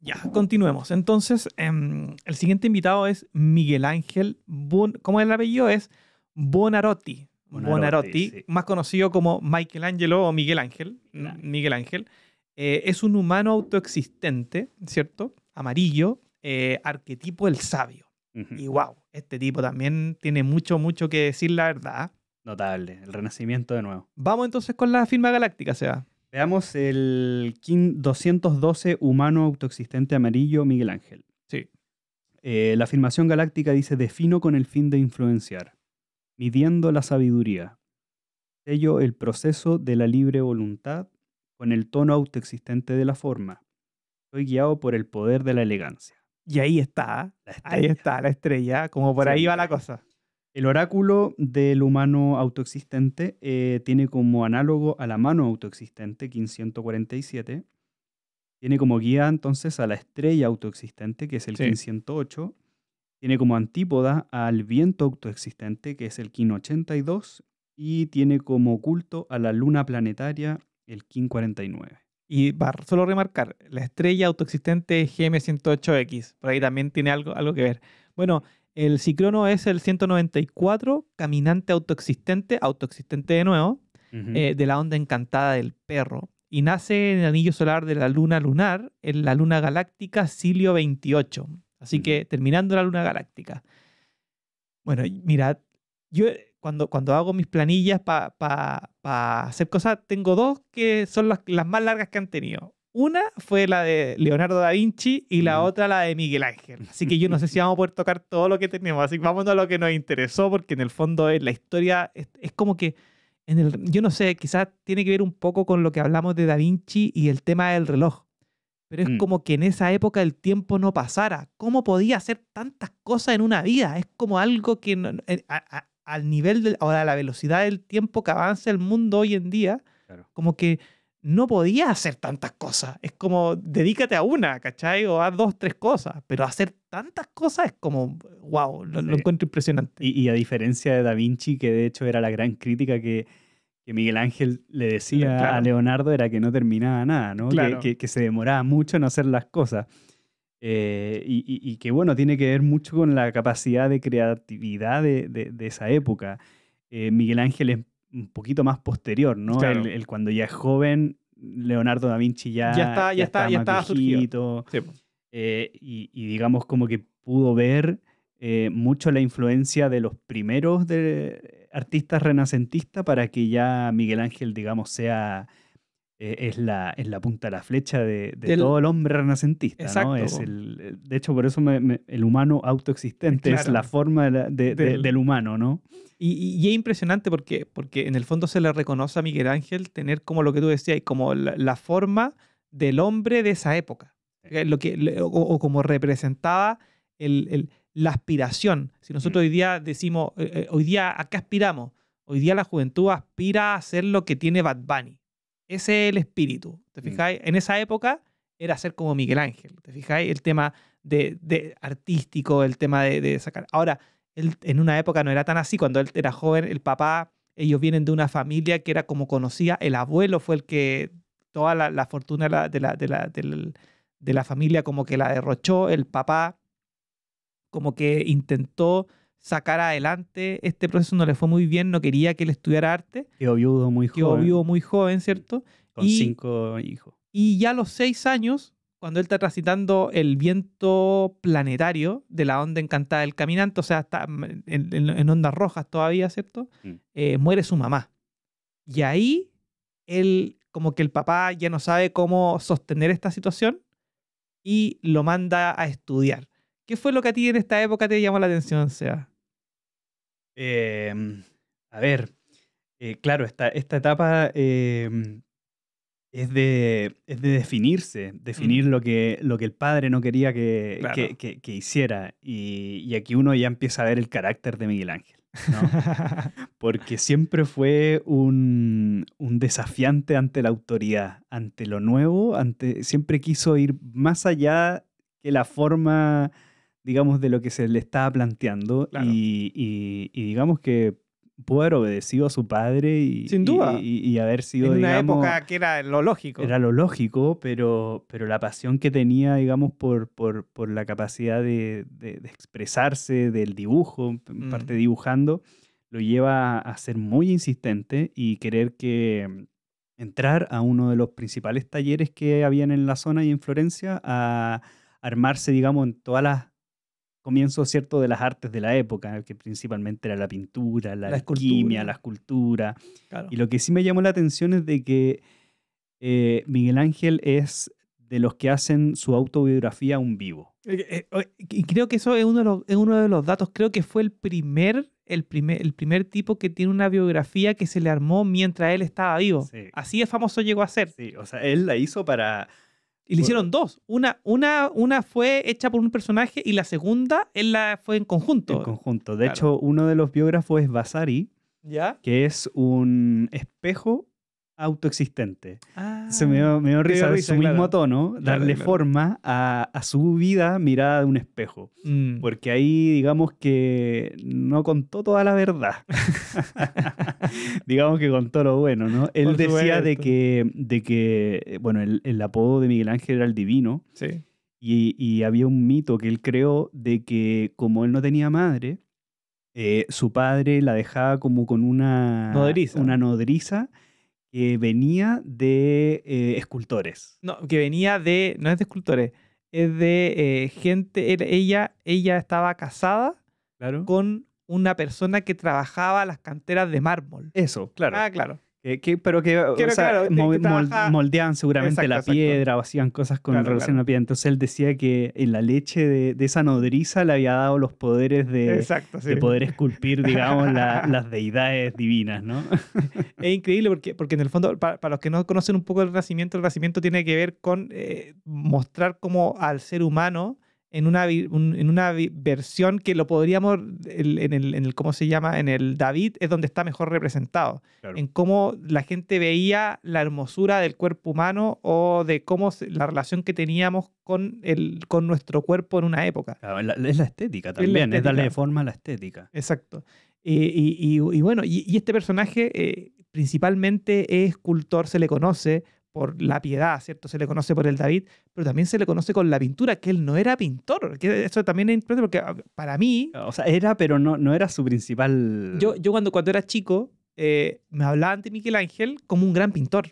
Ya, continuemos. Entonces, em, el siguiente invitado es Miguel Ángel, ¿cómo es el apellido? Es Bonarotti. Bonarotti, más conocido como Michelangelo o Miguel Ángel. Mm, Miguel Ángel. Eh, es un humano autoexistente, ¿cierto? Amarillo, eh, arquetipo del sabio. Y wow, este tipo también tiene mucho, mucho que decir la verdad. Notable, el renacimiento de nuevo. Vamos entonces con la firma galáctica, Seba. Veamos el 212 humano autoexistente amarillo Miguel Ángel. Sí. Eh, la afirmación galáctica dice, defino con el fin de influenciar, midiendo la sabiduría. Sello el proceso de la libre voluntad con el tono autoexistente de la forma. Soy guiado por el poder de la elegancia. Y ahí está, ahí está la estrella, como por ahí va la cosa. El oráculo del humano autoexistente eh, tiene como análogo a la mano autoexistente, 1547. Tiene como guía entonces a la estrella autoexistente, que es el 1508. Tiene como antípoda al viento autoexistente, que es el 1582. Y tiene como culto a la luna planetaria, el 1549. Y para solo remarcar, la estrella autoexistente es GM108X. Por ahí también tiene algo, algo que ver. Bueno, el ciclono es el 194, caminante autoexistente, autoexistente de nuevo, eh, de la onda encantada del perro. Y nace en el anillo solar de la luna lunar, en la luna galáctica Silio 28. Así que terminando la luna galáctica. Bueno, mirad, yo eh, cuando, cuando hago mis planillas para hacer cosas, tengo dos que son las más largas que han tenido. Una fue la de Leonardo da Vinci y la otra la de Miguel Ángel. Así que yo no sé si vamos a poder tocar todo lo que tenemos. Así que vámonos a lo que nos interesó, porque en el fondo eh, la historia. Es, como que, en el, yo no sé, quizás tiene que ver un poco con lo que hablamos de da Vinci y el tema del reloj. Pero es mm. como que en esa época el tiempo no pasara. ¿Cómo podía hacer tantas cosas en una vida? Es como algo que eh, al nivel de o la velocidad del tiempo que avanza el mundo hoy en día, como que no podía hacer tantas cosas. Es como, dedícate a una, ¿cachai? O a dos, tres cosas. Pero hacer tantas cosas es como, wow, lo, encuentro impresionante. Y, a diferencia de Da Vinci, que de hecho era la gran crítica que, Miguel Ángel le decía a Leonardo, era que no terminaba nada, ¿no? Que, se demoraba mucho en hacer las cosas. Eh, y, que bueno, tiene que ver mucho con la capacidad de creatividad de, esa época. Eh, Miguel Ángel un poquito más posterior, ¿no? El, cuando ya es joven, Leonardo da Vinci ya, ya está, ya, está, ya está eh, y, digamos como que pudo ver eh, mucho la influencia de los primeros artistas renacentistas para que ya Miguel Ángel, digamos, sea eh, es, la, punta de la flecha de, todo el hombre renacentista. el, eh, de hecho, por eso el humano autoexistente es la forma de del, humano, ¿no? Y, es impresionante porque, porque en el fondo se le reconoce a Miguel Ángel tener como lo que tú decías, como la, forma del hombre de esa época. Eh, lo que, o, como representaba la aspiración. Si nosotros mm. hoy día decimos, hoy día, ¿a qué aspiramos? Hoy día la juventud aspira a ser lo que tiene Bad Bunny. Ese es el espíritu. ¿Te mm. fijáis? En esa época era ser como Miguel Ángel. ¿Te fijáis? El tema de, artístico, el tema de, de sacar. Ahora, él, en una época no era tan así. Cuando él era joven, el papá, ellos vienen de una familia que era como conocía. El abuelo fue el que toda la, la fortuna de la, de, la, de la familia como que la derrochó. El papá como que intentó sacar adelante este proceso, no le fue muy bien, no quería que él estudiara arte. Quedó viudo muy joven. muy joven, ¿cierto? Con y, cinco hijos. Y ya a los seis años, cuando él está transitando el viento planetario de la onda encantada del caminante, o sea, está en, ondas rojas todavía, ¿cierto? Mm. Eh, muere su mamá. Y ahí él, como que el papá ya no sabe cómo sostener esta situación y lo manda a estudiar. ¿Qué fue lo que a ti en esta época te llamó la atención, sea? Em, a ver, eh, claro, esta, esta etapa em, es, de, definirse, definir mm. lo, que, lo que el padre no quería que, hiciera. Y, aquí uno ya empieza a ver el carácter de Miguel Ángel. Porque siempre fue un, desafiante ante la autoridad, ante lo nuevo, ante, siempre quiso ir más allá que la forma digamos, de lo que se le estaba planteando y, digamos que pudo haber obedecido a su padre y, Sin y, haber sido... En una época que era lo lógico. Era lo lógico, pero, pero la pasión que tenía, digamos, por, la capacidad de, expresarse, del dibujo, en mm. parte dibujando, lo lleva a ser muy insistente y querer que mm, entrar a uno de los principales talleres que habían en la zona y en Florencia a armarse, digamos, en todas las comienzo, ¿cierto?, de las artes de la época, que principalmente era la pintura, la, la escultura. Y lo que sí me llamó la atención es de que eh, Miguel Ángel es de los que hacen su autobiografía un vivo. Eh, eh, y creo que eso es uno, de los, uno de los datos. Creo que fue el primer, el, primer, el primer tipo que tiene una biografía que se le armó mientras él estaba vivo. Así de famoso llegó a ser. Sí, o sea, él la hizo para y le hicieron dos. Una, una, una fue hecha por un personaje y la segunda la fue en conjunto. En conjunto. De hecho, uno de los biógrafos es Vasari, que es un espejo autoexistente. Se me dio, ah, me risa, su mismo tono, darle forma a, su vida mirada de un espejo. Mm. Porque ahí, digamos que no contó toda la verdad. digamos que contó lo bueno, ¿no? Él decía de que, de que, bueno, el, apodo de Miguel Ángel era el divino. Sí. Y, había un mito que él creó de que como él no tenía madre, eh, su padre la dejaba como con una nodriza. Una nodriza que venía de eh, escultores. No, que venía de, no es de escultores, es de eh, gente, ella, ella estaba casada claro. con una persona que trabajaba las canteras de mármol. Eso, claro. Ah, claro pero que, moldeaban seguramente la piedra o hacían cosas con claro, relación la piedra. Entonces él decía que en la leche de, esa nodriza le había dado los poderes de, de poder esculpir, digamos, las deidades divinas, ¿no? es increíble porque, porque en el fondo, para, los que no conocen un poco el nacimiento, el nacimiento tiene que ver con eh, mostrar cómo al ser humano en una, en una versión que lo podríamos, en el, ¿cómo se llama? En el David es donde está mejor representado, en cómo la gente veía la hermosura del cuerpo humano o de cómo la relación que teníamos con, el, con nuestro cuerpo en una época. es la estética también, es, darle forma a la estética. Exacto. Eh, y, bueno, y, este personaje eh, principalmente es escultor, se le conoce por la piedad, ¿cierto? Se le conoce por el David, pero también se le conoce con la pintura, que él no era pintor. Que eso también es importante porque ah, para mí... O sea, era, pero no, no era su principal... Yo, yo cuando, cuando era chico eh, me hablaba ante Miguel Ángel como un gran pintor.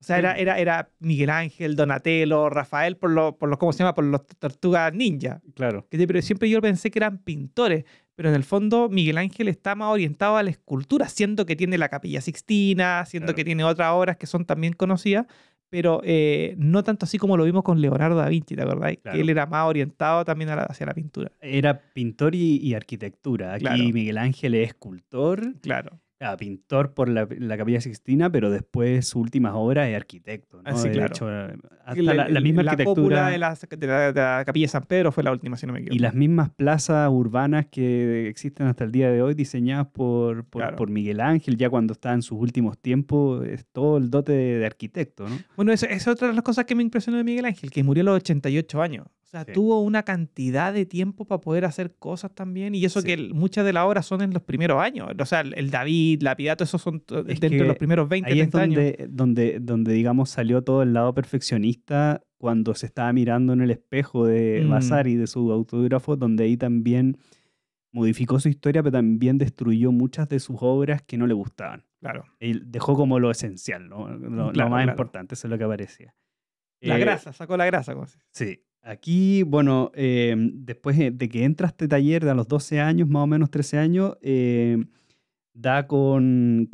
O sea, era, era, Miguel Ángel, Donatello, Rafael, por los, por los, ¿cómo se llama? Por los tortugas ninja. Claro. Pero siempre yo pensé que eran pintores, pero en el fondo Miguel Ángel está más orientado a la escultura, siendo que tiene la Capilla Sixtina, siendo que tiene otras obras que son también conocidas, pero eh, no tanto así como lo vimos con Leonardo da Vinci, ¿te acordás? Que él era más orientado también hacia la pintura. Era pintor y, arquitectura. y Miguel Ángel es escultor. Claro pintor por la, Capilla Sixtina, pero después su última obra es arquitecto. Ah, eh, hasta la, misma arquitectura. De la, Capilla San Pedro fue la última, si no me equivoco. Y las mismas plazas urbanas que existen hasta el día de hoy, diseñadas por, Miguel Ángel, ya cuando está en sus últimos tiempos, es todo el dote de, arquitecto. ¿no? Bueno, esa es otra de las cosas que me impresionó de Miguel Ángel, que murió a los 88 años. O sea, tuvo una cantidad de tiempo para poder hacer cosas también. Y eso que muchas de las obras son en los primeros años. O sea, el David, la Pidato, esos son dentro de los primeros 20, ahí 30 es donde, años. Donde, digamos, salió todo el lado perfeccionista cuando se estaba mirando en el espejo de mm. y de su autógrafo, donde ahí también modificó su historia, pero también destruyó muchas de sus obras que no le gustaban. Claro. Y dejó como lo esencial, ¿no? lo, más importante, eso es lo que aparecía. La eh, grasa, sacó la grasa. Como sí. Aquí, bueno, eh, después eh, de que entra este taller de a los 12 años, más o menos 13 años, eh, da con,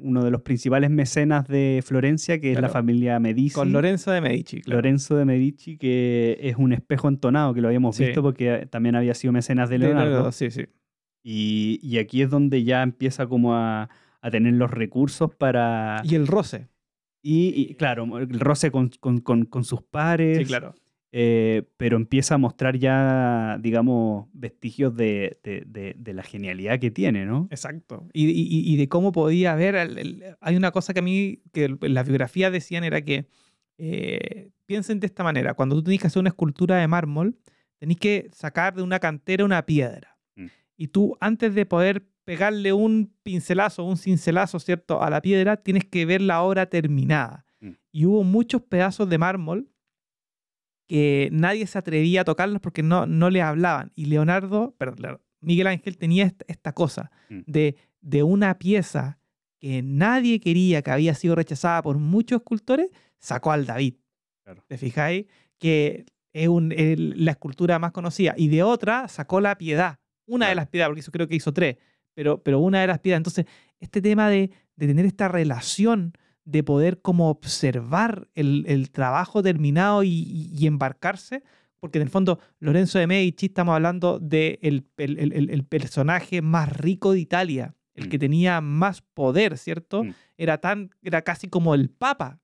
uno de los principales mecenas de Florencia, que es la familia Medici. Con Lorenzo de Medici, claro. Lorenzo de Medici, que es un espejo entonado, que lo habíamos visto porque también había sido mecenas de Leonardo. sí, sí. Y, aquí es donde ya empieza como a, tener los recursos para... Y el roce. Y, claro, el roce con sus pares. Sí, claro. Eh, pero empieza a mostrar ya, digamos, vestigios de, la genialidad que tiene, ¿no? Exacto. Y, de cómo podía ver, hay una cosa que a mí, que las biografías decían era que, eh, piensen de esta manera, cuando tú tenés que hacer una escultura de mármol, tenés que sacar de una cantera una piedra. Mm. Y tú, antes de poder pegarle un pincelazo, un cincelazo, ¿cierto?, a la piedra, tienes que ver la obra terminada. Mm. Y hubo muchos pedazos de mármol que nadie se atrevía a tocarlos porque no, no le hablaban. Y Leonardo, perdón, Miguel Ángel tenía esta, cosa mm. de, de una pieza que nadie quería, que había sido rechazada por muchos escultores, sacó al David. ¿Te fijáis? Que es, la escultura más conocida. Y de otra sacó la piedad. Una de las piedades, porque eso creo que hizo tres, pero, pero una de las piedades. Entonces, este tema de, de tener esta relación de poder como observar el, trabajo terminado y, embarcarse, porque en el fondo Lorenzo de Medici estamos hablando del de el, personaje más rico de Italia, el mm. que tenía más poder, ¿cierto? Mm. Era, tan, era casi como el Papa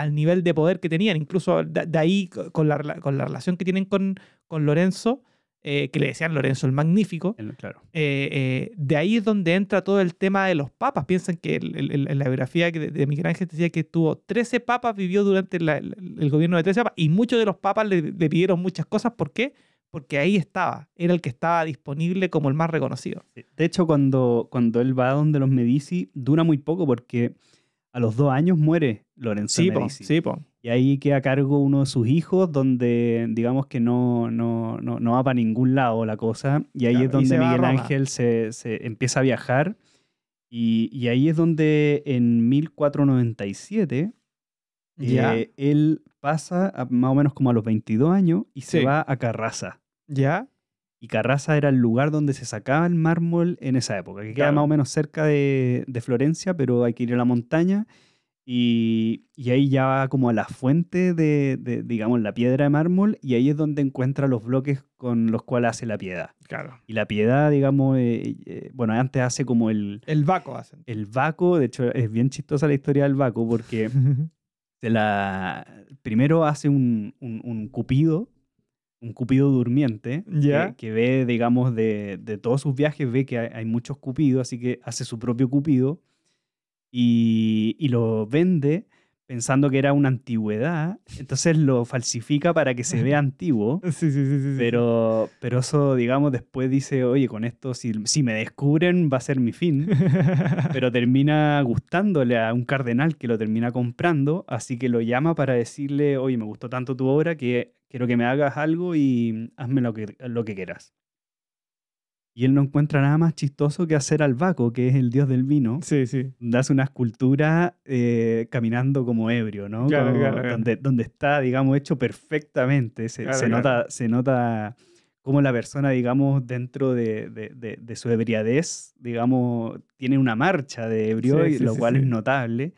al nivel de poder que tenían, incluso de, ahí con la, con la, relación que tienen con, con Lorenzo eh, que le decían Lorenzo el Magnífico. Claro. Eh, eh, de ahí es donde entra todo el tema de los papas. Piensan que en la biografía de, Miguel Ángel decía que tuvo 13 papas, vivió durante el, gobierno de 13 papas, y muchos de los papas le, pidieron muchas cosas. ¿Por qué? Porque ahí estaba, era el que estaba disponible como el más reconocido. De hecho, cuando, cuando él va a donde los Medici, dura muy poco porque a los dos años muere Lorenzo sí, sí, y ahí queda a cargo uno de sus hijos, donde digamos que no, no, no, va para ningún lado la cosa. Y ahí es donde Miguel Ángel se, empieza a viajar. Y, y, ahí es donde en 1497 eh, ya. él pasa más o menos como a los 22 años y se va a Carraza. ¿Ya? Y Carraza era el lugar donde se sacaba el mármol en esa época, que queda más o menos cerca de, de Florencia, pero hay que ir a la montaña y, ahí ya va como a la fuente de, digamos, la piedra de mármol y ahí es donde encuentra los bloques con los cuales hace la piedad. Claro. Y la piedad, digamos, eh, eh, bueno, antes hace como el... El vaco hace. El vaco, de hecho es bien chistosa la historia del vaco porque la, primero hace un, un, cupido, un cupido durmiente, que, ve, digamos, de, de, todos sus viajes, ve que hay muchos cupidos, así que hace su propio cupido y, lo vende pensando que era una antigüedad, entonces lo falsifica para que se vea antiguo. Sí, sí, sí, sí. Pero, pero eso, digamos, después dice, oye, con esto, si, me descubren, va a ser mi fin. pero termina gustándole a un cardenal que lo termina comprando, así que lo llama para decirle, oye, me gustó tanto tu obra que quiero que me hagas algo y hazme lo que, lo que quieras. Y él no encuentra nada más chistoso que hacer al Baco, que es el dios del vino. Sí, sí. Dás una escultura eh, caminando como ebrio, ¿no? Claro, claro, donde, está, digamos, hecho perfectamente. Se, nota, se nota cómo la persona, digamos, dentro de, de, su ebriadez, digamos, tiene una marcha de ebrio, lo cual es notable.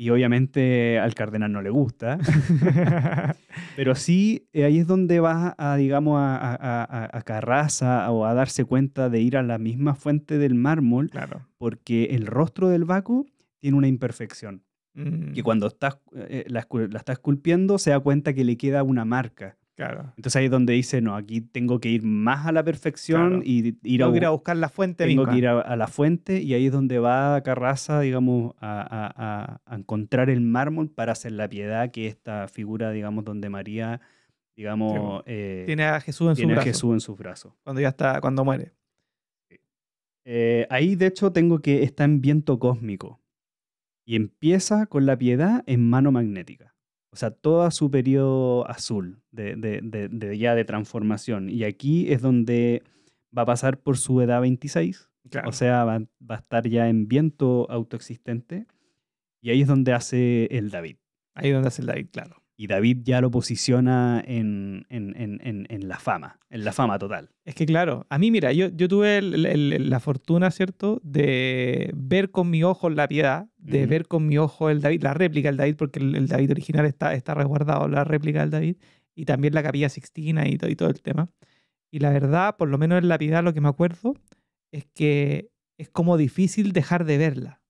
Y obviamente al cardenal no le gusta. Pero sí, eh, ahí es donde va a, digamos, a, a, Carraza o a darse cuenta de ir a la misma fuente del mármol. Claro. Porque el rostro del Baco tiene una imperfección. Que mm. cuando estás, eh, eh, la estás esculpiendo se da cuenta que le queda una marca. Entonces ahí es donde dice, no, aquí tengo que ir más a la perfección y ir a, buscar la fuente. Tengo que ir a, la fuente y ahí es donde va Carraza, digamos, a, encontrar el mármol para hacer la piedad que esta figura, digamos, donde María, digamos... Eh, tiene a Jesús en su Jesús en sus brazos. Cuando ya está, cuando muere. Eh, ahí, de hecho, tengo que está en viento cósmico y empieza con la piedad en mano magnética. O sea, toda su periodo azul de, de, de, ya de transformación. Y aquí es donde va a pasar por su edad 26. O sea, va, va, a estar ya en viento autoexistente. Y ahí es donde hace el David. Ahí es donde hace el David, claro. Y David ya lo posiciona en, la fama, en la fama total. Es que claro, a mí mira, yo, tuve la fortuna, ¿cierto?, de ver con mi ojo la piedad, de ver con mi ojo el David, la réplica del David, porque el, David original está, está resguardado, la réplica del David, y también la capilla sixtina y todo, y todo el tema. Y la verdad, por lo menos en la piedad lo que me acuerdo, es que es como difícil dejar de verla.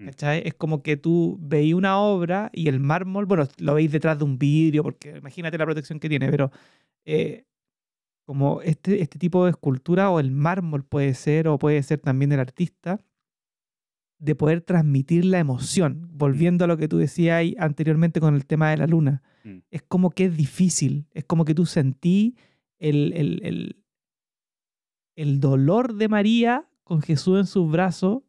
Mm. Es como que tú veis una obra y el mármol, bueno, lo veis detrás de un vidrio, porque imagínate la protección que tiene, pero eh, como este, este tipo de escultura o el mármol puede ser, o puede ser también el artista, de poder transmitir la emoción, volviendo a lo que tú decías anteriormente con el tema de la luna. Mm. Es como que es difícil, es como que tú sentí el, el, el dolor de María con Jesús en sus brazos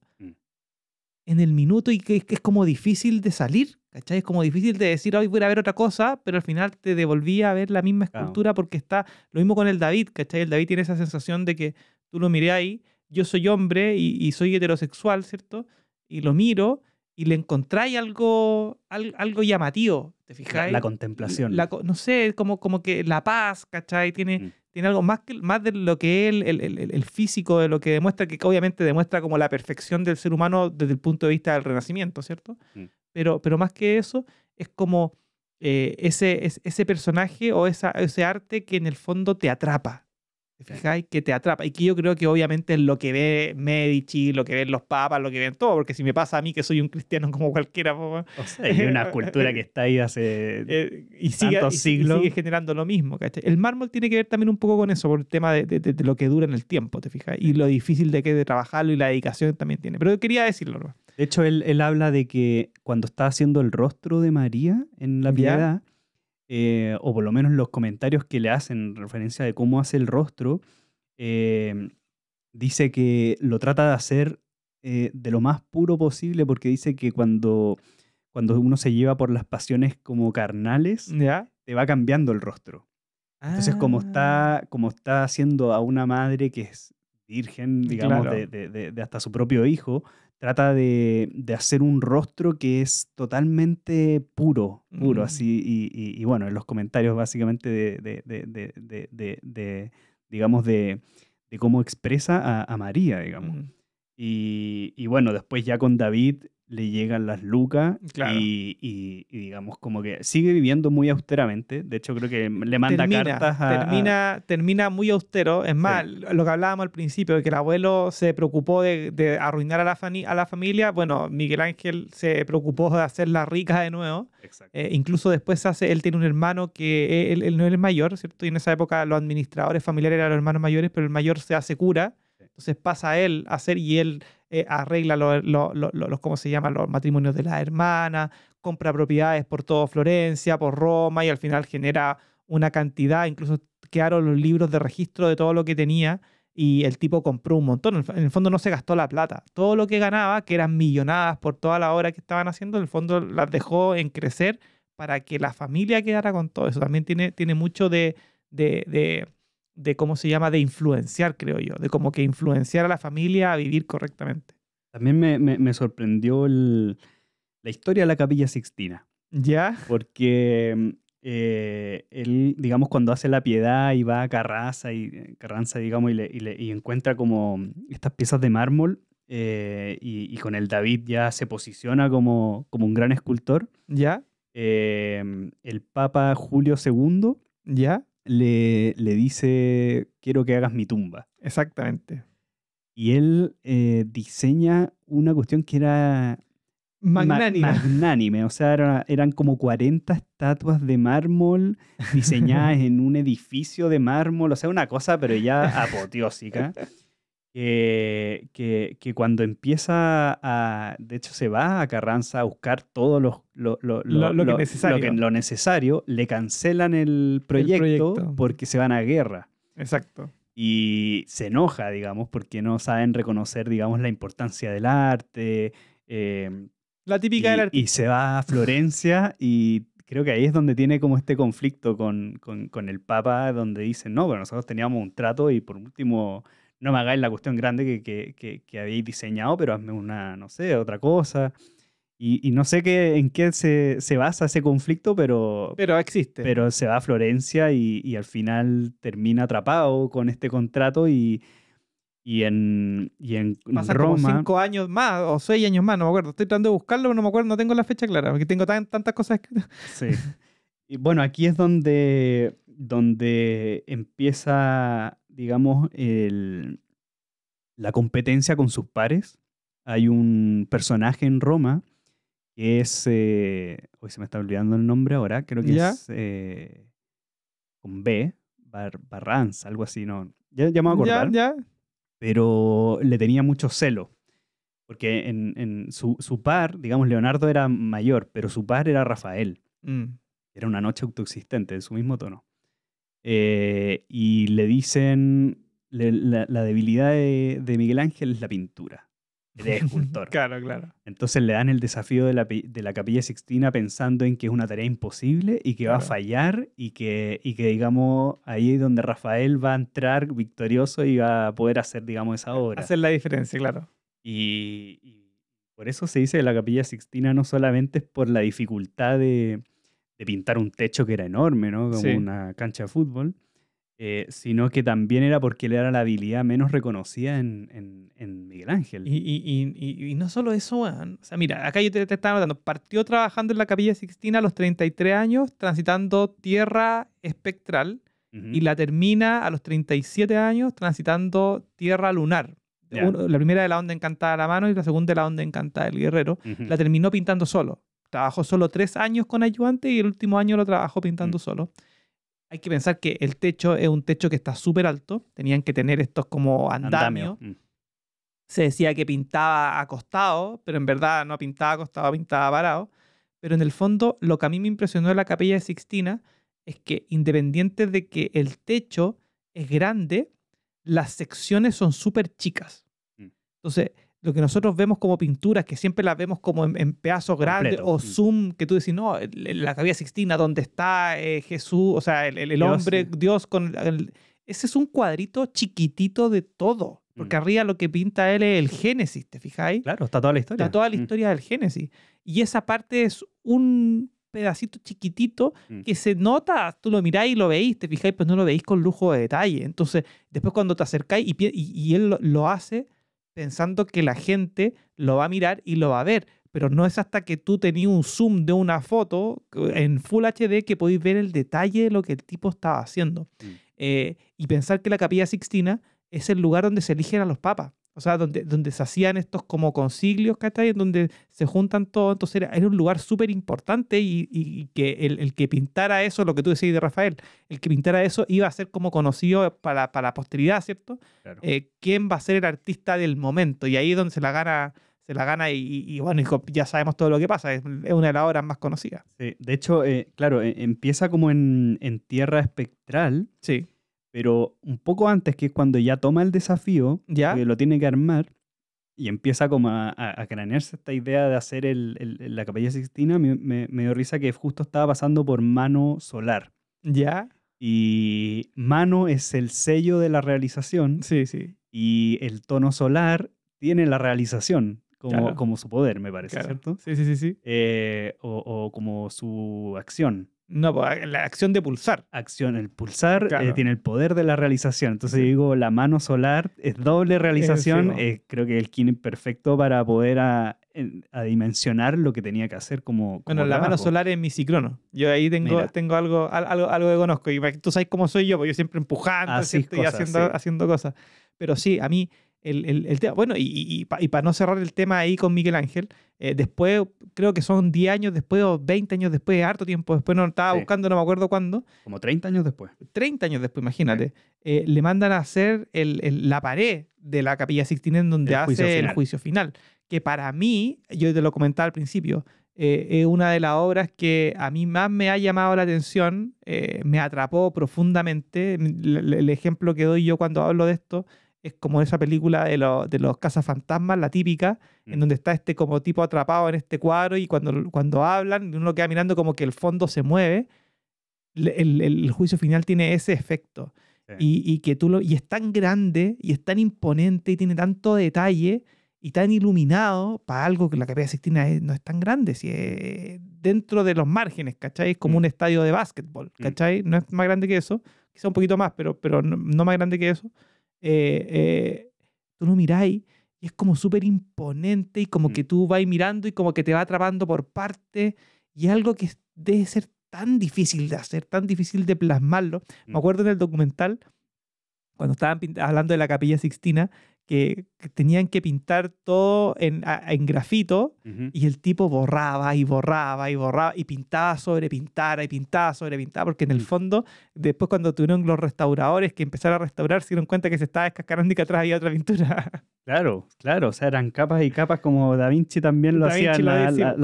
en el minuto y que, es como difícil de salir, ¿cachai? Es como difícil de decir, hoy voy a ver otra cosa, pero al final te devolvía a ver la misma escultura porque está lo mismo con el David, ¿cachai? El David tiene esa sensación de que tú lo miré ahí, yo soy hombre y, soy heterosexual, ¿cierto? Y lo miro y le encontráis algo, algo llamativo, ¿te fijáis? La, contemplación. La, no sé, como, como que la paz, ¿cachai? Tiene, mm tiene algo más, que, más de lo que es el, físico, de lo que demuestra, que obviamente demuestra como la perfección del ser humano desde el punto de vista del renacimiento, ¿cierto? Mm. Pero, pero más que eso, es como eh, ese, ese personaje o esa, ese arte que en el fondo te atrapa, ¿Te Que te atrapa. Y que yo creo que obviamente es lo que ve Medici, lo que ven los papas, lo que ven todo, porque si me pasa a mí que soy un cristiano como cualquiera, o hay una cultura que está ahí hace eh, tantos siglos. Y, sigue generando lo mismo. El mármol tiene que ver también un poco con eso, por el tema de, lo que dura en el tiempo, ¿te fijas? Y lo difícil de que de trabajarlo y la dedicación también tiene. Pero quería decirlo. De hecho, él, él, habla de que cuando está haciendo el rostro de María en la piedad, eh, o por lo menos los comentarios que le hacen en referencia de cómo hace el rostro, eh, dice que lo trata de hacer eh, de lo más puro posible porque dice que cuando, cuando uno se lleva por las pasiones como carnales, te va cambiando el rostro. Entonces, como ah. está, como está haciendo a una madre que es virgen, digamos, de, hasta su propio hijo, trata de, hacer un rostro que es totalmente puro, puro, mm. así, y, y, bueno, en los comentarios básicamente de, de, de digamos, de, cómo expresa a, a María, digamos. Y, y, bueno, después ya con David le llegan las lucas y, digamos como que sigue viviendo muy austeramente. De hecho creo que le manda cartas a... Termina, termina muy austero. Es más, lo que hablábamos al principio, de que el abuelo se preocupó de, arruinar a la, a la, familia. Bueno, Miguel Ángel se preocupó de hacerla rica de nuevo. Eh, incluso después hace, él tiene un hermano que él, no es el mayor, ¿cierto? Y en esa época los administradores familiares eran los hermanos mayores, pero el mayor se hace cura. Entonces pasa a él a hacer y él eh, arregla los, se llama? los matrimonios de las hermanas, compra propiedades por todo Florencia, por Roma, y al final genera una cantidad, incluso quedaron los libros de registro de todo lo que tenía, y el tipo compró un montón. En el fondo no se gastó la plata. Todo lo que ganaba, que eran millonadas por toda la obra que estaban haciendo, en el fondo las dejó en crecer para que la familia quedara con todo eso. También tiene, tiene mucho de, de de cómo se llama, de influenciar, creo yo, de cómo que influenciar a la familia a vivir correctamente. También me, sorprendió la historia de la capilla sixtina. ¿Ya? Porque eh, él, digamos, cuando hace la piedad y va a Carranza, y, eh, Carranza digamos, encuentra como estas piezas de mármol, eh, y, con el David ya se posiciona como, como un gran escultor. ¿Ya? Em, el Papa Julio II. ¿Ya? le, le dice, quiero que hagas mi tumba. Exactamente. Y él eh, diseña una cuestión que era Magnánime. o sea, eran como 40 estatuas de mármol diseñadas en un edificio de mármol, o sea, una cosa, pero ya apoteósica que, cuando empieza a, de hecho se va a Carranza a buscar todo lo, lo, lo, necesario. lo, necesario, le cancelan el proyecto, porque se van a guerra. Exacto. Y se enoja, digamos, porque no saben reconocer, digamos, la importancia del arte. Em, la típica y, del arte. Y se va a Florencia y creo que ahí es donde tiene como este conflicto con, con el Papa, donde dicen, no, pero nosotros teníamos un trato y por último no me hagáis la cuestión grande que, habéis diseñado, pero hazme una, no sé, otra cosa. Y, no sé qué, en qué se, se, basa ese conflicto, pero... Pero existe. Pero se va a Florencia y, al final termina atrapado con este contrato y, y en, y en Roma. cinco años más o seis años más, no me acuerdo. Estoy tratando de buscarlo, no me acuerdo, no tengo la fecha clara, porque tengo tan, tantas cosas que... Sí. Y bueno, aquí es donde, donde empieza digamos, el, la competencia con sus pares. Hay un personaje en Roma que es. hoy eh, se me está olvidando el nombre ahora, creo que es. Eh, con B, Bar, Barranz, algo así, no. Ya, ya me voy a acordar. Pero le tenía mucho celo. Porque en, su, par, digamos, Leonardo era mayor, pero su par era Rafael. Mm. Era una noche autoexistente, de su mismo tono. Eh, y le dicen, la, debilidad de, Miguel Ángel es la pintura, de escultor. claro, claro. Entonces le dan el desafío de la, capilla sixtina pensando en que es una tarea imposible y que va a fallar y que, que, digamos, ahí es donde Rafael va a entrar victorioso y va a poder hacer, digamos, esa obra. Hacer la diferencia, claro. y, por eso se dice que la capilla sixtina no solamente es por la dificultad de, de pintar un techo que era enorme, ¿no? Como una cancha de fútbol, eh, sino que también era porque él era la habilidad menos reconocida en, Miguel Ángel. Y, no solo eso, o sea, mira, acá yo te, estaba notando, partió trabajando en la Capilla Sixtina a los 33 años, transitando tierra espectral, y la termina a los 37 años transitando tierra lunar. la primera de la onda encantada de la mano y la segunda de la onda encantada del guerrero. La terminó pintando solo trabajó solo tres años con ayudante y el último año lo trabajo pintando mm. solo. Hay que pensar que el techo es un techo que está súper alto. Tenían que tener estos como andamios. Andamio. Mm. Se decía que pintaba acostado, pero en verdad no pintaba acostado, pintaba parado. Pero en el fondo, lo que a mí me impresionó de la capilla de Sixtina es que independiente de que el techo es grande, las secciones son súper chicas. Mm. Entonces, lo que nosotros vemos como pinturas, que siempre las vemos como en, pedazos grandes o mm. zoom, que tú decís, no, la Capilla Sixtina, donde está eh, Jesús, o sea, el, hombre, Dios con... ese es un cuadrito chiquitito de todo, porque mm. arriba lo que pinta él es el Génesis, ¿te fijáis? Claro, está toda la historia. Está toda la mm. historia del Génesis. Y esa parte es un pedacito chiquitito que se nota, tú lo miráis y lo veís, te fijáis, pero pues no lo veís con lujo de detalle. Entonces, después cuando te acercáis y, él lo hace pensando que la gente lo va a mirar y lo va a ver. Pero no es hasta que tú tenías un zoom de una foto eh, en Full HD que podéis ver el detalle de lo que el tipo estaba haciendo. Mm. Eh, y pensar que la Capilla Sixtina es el lugar donde se eligen a los papas o sea, donde, donde se hacían estos como concilios, ¿cachai? En donde se juntan todos, entonces era, un lugar súper importante y, que el, que pintara eso, lo que tú decís de Rafael, el que pintara eso iba a ser como conocido para, para la posteridad, ¿cierto? Eh, ¿Quién va a ser el artista del momento? Y ahí es donde se la gana se la gana y, bueno, ya sabemos todo lo que pasa, es, una de las obras más conocidas. Sí, de hecho, eh, claro, e, empieza como en, en, Tierra Espectral. Sí. Pero un poco antes, que es cuando ya toma el desafío, ¿Ya? que lo tiene que armar, y empieza como a, cranearse esta idea de hacer la capilla sixtina, me, me, dio risa que justo estaba pasando por Mano Solar. ¿Ya? Y Mano es el sello de la realización. Sí, sí. Y el tono solar tiene la realización como, su poder, me parece, ¿cierto? Sí, sí, sí. sí. Eh, o, o como su acción. No, pues, la acción de pulsar. Acción, el pulsar eh, tiene el poder de la realización. Entonces digo, la mano solar es doble realización. Eh, creo que el skin perfecto para poder a, dimensionar lo que tenía que hacer como... bueno, la mano solar es mi ciclono. Yo ahí tengo, tengo algo, algo, algo que conozco. Y tú sabes cómo soy yo, porque yo siempre empujando haciendo, haciendo cosas. Pero sí, a mí el, el, tema. Bueno, y, y, para no cerrar el tema ahí con Miguel Ángel, eh, después, creo que son 10 años después o 20 años después, harto tiempo después, no estaba buscando, no me acuerdo cuándo. Como 30 años después. 30 años después, imagínate. Eh, le mandan a hacer el, la pared de la Capilla Sixtina en donde hace el juicio final. Que para mí, yo te lo comentaba al principio, eh, es una de las obras que a mí más me ha llamado la atención, me atrapó profundamente. el, ejemplo que doy yo cuando hablo de esto es como esa película de, los de los cazafantasmas, la típica, en mm. donde está este como tipo atrapado en este cuadro y cuando, cuando hablan, uno queda mirando como que el fondo se mueve. El, el, juicio final tiene ese efecto. Y, y, que tú lo, y es tan grande y es tan imponente y tiene tanto detalle y tan iluminado para algo que la Capilla Sixtina es, no es tan grande, si es dentro de los márgenes, ¿cachai? Es como mm. un estadio de básquetbol, mm. ¿cachai? No es más grande que eso, quizá un poquito más, pero, pero no, no más grande que eso. Eh, eh, tú lo miráis y es como súper imponente y como mm. que tú vas mirando y como que te va atrapando por parte y algo que debe ser tan difícil de hacer, tan difícil de plasmarlo. Me mm. acuerdo en el documental, cuando estaban hablando de la capilla sixtina, que, tenían que pintar todo en, grafito y el tipo borraba y borraba y borraba y pintaba sobre pintara y pintaba sobre pintara porque en el mm. fondo después cuando tuvieron los restauradores que empezaron a restaurar se dieron cuenta que se estaba descascarando y que atrás había otra pintura. Claro, claro, o sea, eran capas y capas como Da Vinci también lo hacía la, la,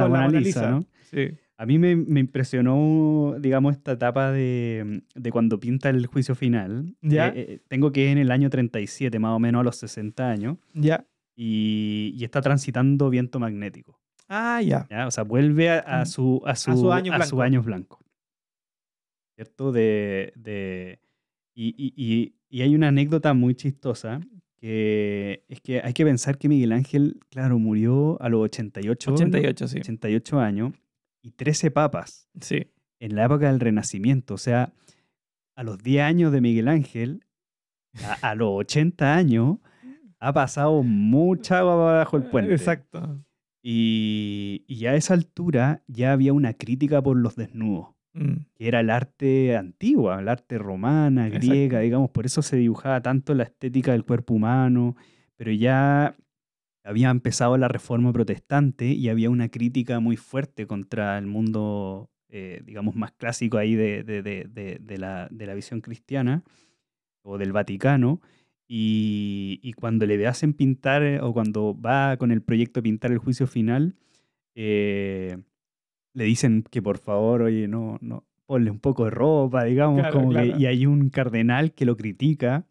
¿no? Sí. A mí me, impresionó, digamos, esta etapa de, cuando pinta el juicio final. ¿Ya? Eh, eh, tengo que en el año 37, más o menos a los 60 años. Ya. Y, está transitando viento magnético. Ah, ya. O sea, vuelve a, mm. su, a año blanco. ¿Cierto? De, y, hay una anécdota muy chistosa que es que hay que pensar que Miguel Ángel, claro, murió a los 88, 88, sí. 88 años y 13 papas. Sí. En la época del Renacimiento, o sea, a los 10 años de Miguel Ángel, a, los 80 años, ha pasado mucha agua bajo el puente. Exacto. Y, y, a esa altura ya había una crítica por los desnudos, mm. que era el arte antiguo, el arte romana, griega, digamos, por eso se dibujaba tanto la estética del cuerpo humano, pero ya había empezado la reforma protestante y había una crítica muy fuerte contra el mundo, eh, digamos, más clásico ahí de, la, visión cristiana o del Vaticano. Y, cuando le hacen pintar eh, o cuando va con el proyecto pintar el juicio final, eh, le dicen que por favor, oye, no, no, ponle un poco de ropa, digamos, y hay un cardenal que lo critica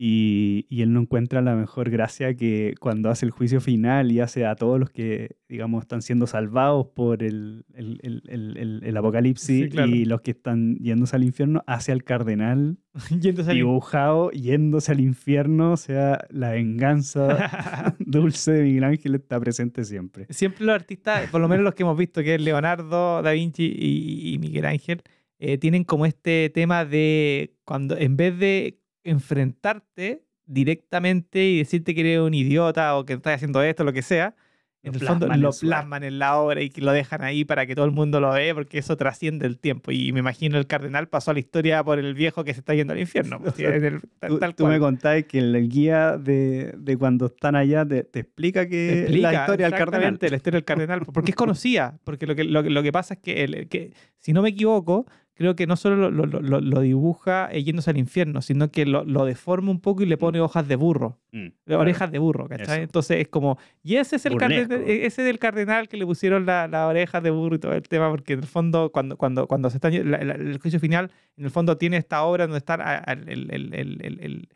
y, él no encuentra la mejor gracia que cuando hace el juicio final y hace a todos los que, digamos, están siendo salvados por el, el, apocalipsis y los que están yéndose al infierno, hace al cardenal dibujado yéndose al infierno, o sea, la venganza dulce de Miguel Ángel está presente siempre. Siempre los artistas, por lo menos los que hemos visto, que es Leonardo, Da Vinci y, Miguel Ángel, eh, tienen como este tema de cuando en vez de enfrentarte directamente y decirte que eres un idiota o que estás haciendo esto, lo que sea, en el fondo lo plasman en la obra y lo dejan ahí para que todo el mundo lo vea, porque eso trasciende el tiempo. Y me imagino el cardenal pasó a la historia por el viejo que se está yendo al infierno. Pues, tú, me contabas que el guía de, de cuando están allá te, explica que la historia del cardenal. la historia del cardenal, porque es conocida, porque lo que, lo, lo que pasa es que, si no me equivoco, creo que no solo lo, lo, lo, dibuja eh, yéndose al infierno, sino que lo, deforma un poco y le mm. pone hojas de burro, mm. orejas de burro, ¿cachai? Entonces es como, y ese es, el cardenal, e, ese es cardenal que le pusieron las la orejas de burro y todo el tema, porque en el fondo, cuando, cuando, cuando se está, el juicio final, en el fondo tiene esta obra donde está ah, el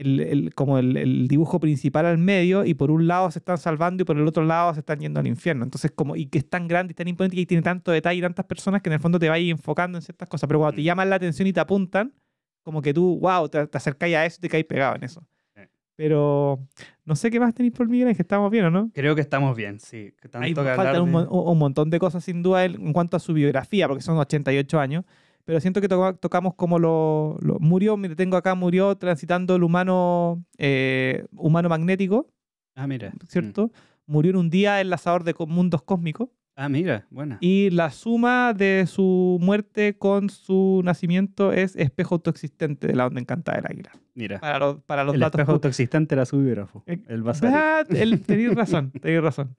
el, como el, el, dibujo principal al medio y por un lado se están salvando y por el otro lado se están yendo al infierno. Entonces, como, y que es tan grande y tan imponente y tiene tanto detalle y tantas personas que en el fondo te va ir enfocando en ciertas cosas. Pero cuando te mm. llaman la atención y te apuntan, como que tú, wow, te, acercáis a eso y te caes pegado en eso. Pero no sé qué más tenéis por mí es que estamos bien, ¿o no? Creo que estamos bien, sí. Tanto faltan un, un, montón de cosas, sin duda, en cuanto a su biografía, porque son 88 años pero siento que tocamos como lo, murió, me tengo acá, murió transitando el humano, eh, humano magnético. Ah, mira. Mm. ¿Cierto? Murió en un día enlazador de mundos cósmicos. Ah, mira, buena. Y la suma de su muerte con su nacimiento es espejo autoexistente de la onda encantada del águila. Mira. Para los, para los el datos Espejo autoexistente era su biógrafo. Eh, el, ah, el, Tenéis razón, tenéis razón.